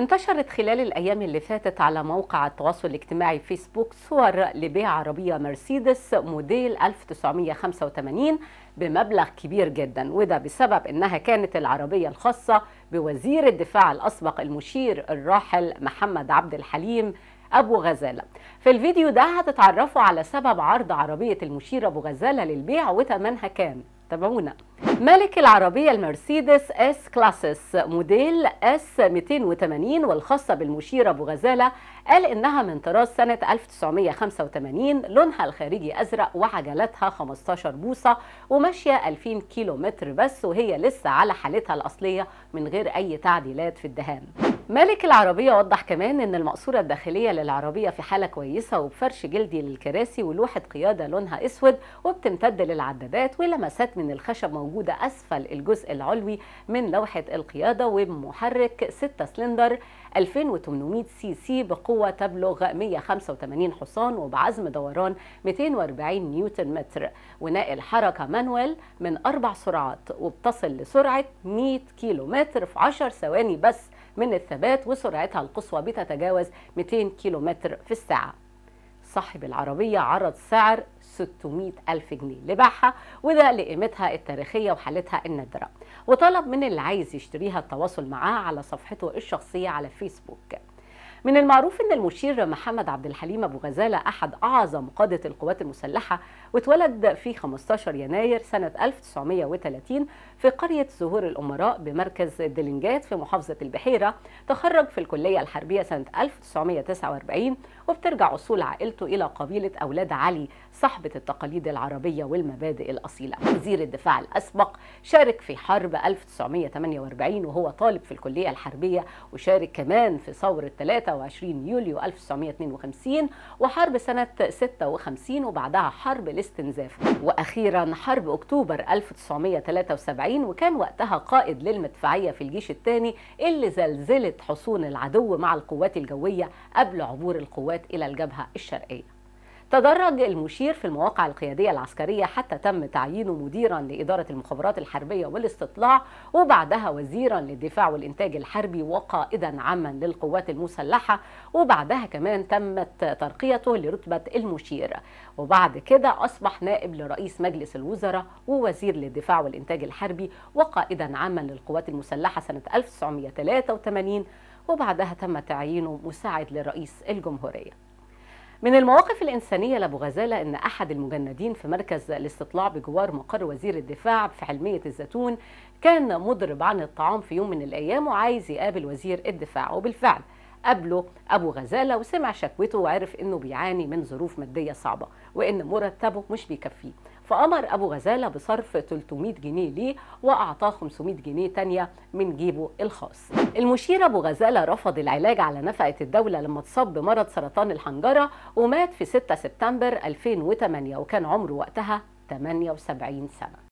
انتشرت خلال الأيام اللي فاتت على موقع التواصل الاجتماعي فيسبوك صور لبيع عربية مرسيدس موديل 1985 بمبلغ كبير جدا وده بسبب أنها كانت العربية الخاصة بوزير الدفاع الأسبق المشير الراحل محمد عبد الحليم أبو غزالة في الفيديو ده هتتعرفوا على سبب عرض عربية المشير أبو غزالة للبيع وتمنها كام تابعونا مالك العربية المرسيدس اس كلاسس موديل اس 280 والخاصة بالمشير أبو غزالة قال إنها من طراز سنة 1985 لونها الخارجي أزرق وعجلتها 15 بوصة وماشية 2000 كيلو متر بس وهي لسه على حالتها الأصلية من غير أي تعديلات في الدهان مالك العربية وضح كمان أن المقصورة الداخلية للعربية في حالة كويسة وبفرش جلدي للكراسي ولوحة قيادة لونها أسود وبتمتد للعدادات ولمسات من الخشب موجودة أسفل الجزء العلوي من لوحة القيادة ومحرك 6 سلندر 2800 سي سي بقوة تبلغ 185 حصان وبعزم دوران 240 نيوتن متر وناقل حركة مانوال من أربع سرعات وبتصل لسرعة 100 كيلو متر في 10 ثواني بس من الثبات وسرعتها القصوى بتتجاوز 200 كيلومتر في الساعة صاحب العربية عرض سعر 600 ألف جنيه لباعها وده لقيمتها التاريخية وحالتها النادرة وطلب من اللي عايز يشتريها التواصل معاه على صفحته الشخصية على فيسبوك من المعروف ان المشير محمد عبد الحليم ابو غزاله احد اعظم قاده القوات المسلحه واتولد في 15 يناير سنه 1930 في قريه زهور الامراء بمركز دلنجات في محافظه البحيره تخرج في الكليه الحربيه سنه 1949 وبترجع اصول عائلته الى قبيله اولاد علي صاحبه التقاليد العربيه والمبادئ الاصيله وزير الدفاع الاسبق شارك في حرب 1948 وهو طالب في الكليه الحربيه وشارك كمان في ثوره 3 26 يوليو 1952 وحرب سنة 56 وبعدها حرب الاستنزاف وأخيرا حرب أكتوبر 1973 وكان وقتها قائد للمدفعية في الجيش الثاني اللي زلزلت حصون العدو مع القوات الجوية قبل عبور القوات إلى الجبهة الشرقية تدرج المشير في المواقع القيادية العسكرية حتى تم تعيينه مديرا لإدارة المخابرات الحربية والاستطلاع وبعدها وزيرا للدفاع والإنتاج الحربي وقائدا عاما للقوات المسلحة وبعدها كمان تمت ترقيته لرتبة المشير وبعد كده أصبح نائب لرئيس مجلس الوزراء ووزير للدفاع والإنتاج الحربي وقائدا عاما للقوات المسلحة سنة 1983 وبعدها تم تعيينه مساعد لرئيس الجمهورية من المواقف الإنسانية لأبو غزالة أن أحد المجندين في مركز الاستطلاع بجوار مقر وزير الدفاع في حلمية الزيتون كان مضرب عن الطعام في يوم من الأيام وعايز يقابل وزير الدفاع وبالفعل قابله أبو غزالة وسمع شكوته وعرف إنه بيعاني من ظروف مادية صعبة وإن مرتبه مش بيكفيه فأمر أبو غزالة بصرف 300 جنيه ليه وأعطاه 500 جنيه تانية من جيبه الخاص المشير أبو غزالة رفض العلاج على نفقة الدولة لما اتصاب بمرض سرطان الحنجرة ومات في 6 سبتمبر 2008 وكان عمره وقتها 78 سنة